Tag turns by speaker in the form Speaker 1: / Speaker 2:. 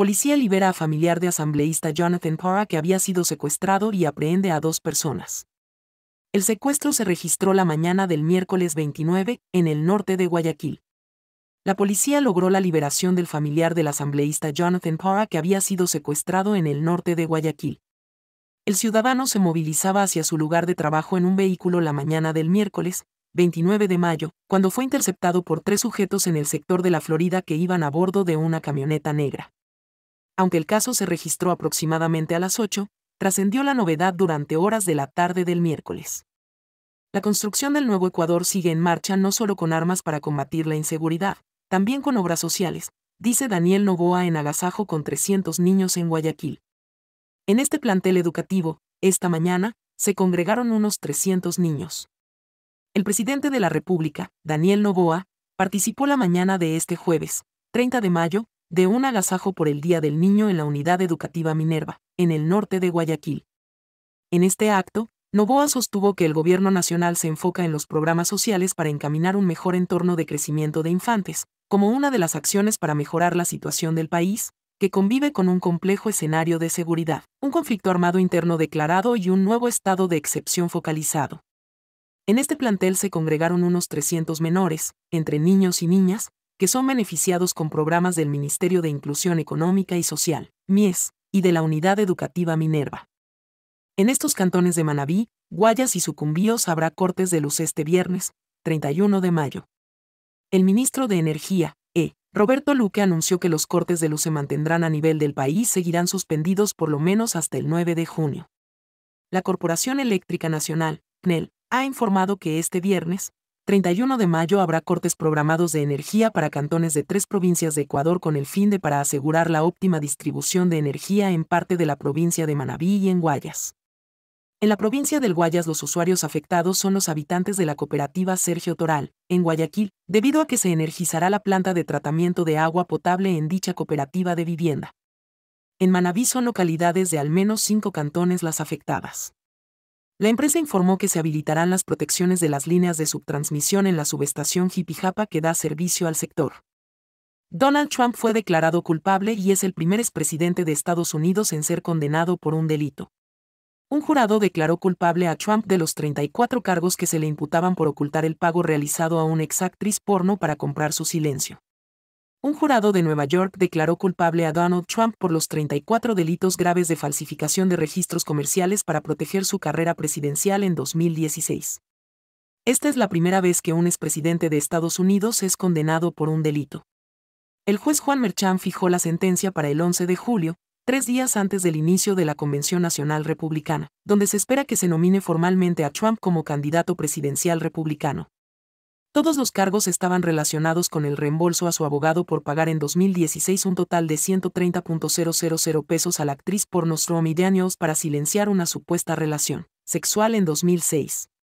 Speaker 1: Policía libera a familiar de asambleísta Jonathan Parra que había sido secuestrado y aprehende a dos personas. El secuestro se registró la mañana del miércoles 29, en el norte de Guayaquil. La policía logró la liberación del familiar del asambleísta Jonathan Parra que había sido secuestrado en el norte de Guayaquil. El ciudadano se movilizaba hacia su lugar de trabajo en un vehículo la mañana del miércoles, 29 de mayo, cuando fue interceptado por tres sujetos en el sector de la Florida que iban a bordo de una camioneta negra aunque el caso se registró aproximadamente a las 8, trascendió la novedad durante horas de la tarde del miércoles. La construcción del nuevo Ecuador sigue en marcha no solo con armas para combatir la inseguridad, también con obras sociales, dice Daniel Novoa en Agasajo con 300 niños en Guayaquil. En este plantel educativo, esta mañana, se congregaron unos 300 niños. El presidente de la República, Daniel Novoa, participó la mañana de este jueves, 30 de mayo, de un agasajo por el Día del Niño en la Unidad Educativa Minerva, en el norte de Guayaquil. En este acto, Novoa sostuvo que el gobierno nacional se enfoca en los programas sociales para encaminar un mejor entorno de crecimiento de infantes, como una de las acciones para mejorar la situación del país, que convive con un complejo escenario de seguridad, un conflicto armado interno declarado y un nuevo estado de excepción focalizado. En este plantel se congregaron unos 300 menores, entre niños y niñas, que son beneficiados con programas del Ministerio de Inclusión Económica y Social, MIES, y de la Unidad Educativa Minerva. En estos cantones de Manabí, Guayas y Sucumbíos habrá cortes de luz este viernes, 31 de mayo. El ministro de Energía, E. Roberto Luque anunció que los cortes de luz se mantendrán a nivel del país seguirán suspendidos por lo menos hasta el 9 de junio. La Corporación Eléctrica Nacional, CNEL, ha informado que este viernes, 31 de mayo habrá cortes programados de energía para cantones de tres provincias de Ecuador con el fin de para asegurar la óptima distribución de energía en parte de la provincia de Manabí y en Guayas. En la provincia del Guayas los usuarios afectados son los habitantes de la cooperativa Sergio Toral, en Guayaquil, debido a que se energizará la planta de tratamiento de agua potable en dicha cooperativa de vivienda. En Manabí son localidades de al menos cinco cantones las afectadas. La empresa informó que se habilitarán las protecciones de las líneas de subtransmisión en la subestación Jipijapa que da servicio al sector. Donald Trump fue declarado culpable y es el primer expresidente de Estados Unidos en ser condenado por un delito. Un jurado declaró culpable a Trump de los 34 cargos que se le imputaban por ocultar el pago realizado a una exactriz porno para comprar su silencio un jurado de Nueva York declaró culpable a Donald Trump por los 34 delitos graves de falsificación de registros comerciales para proteger su carrera presidencial en 2016. Esta es la primera vez que un expresidente de Estados Unidos es condenado por un delito. El juez Juan Merchan fijó la sentencia para el 11 de julio, tres días antes del inicio de la Convención Nacional Republicana, donde se espera que se nomine formalmente a Trump como candidato presidencial republicano. Todos los cargos estaban relacionados con el reembolso a su abogado por pagar en 2016 un total de 130.000 pesos a la actriz por Stormy Daniels para silenciar una supuesta relación sexual en 2006.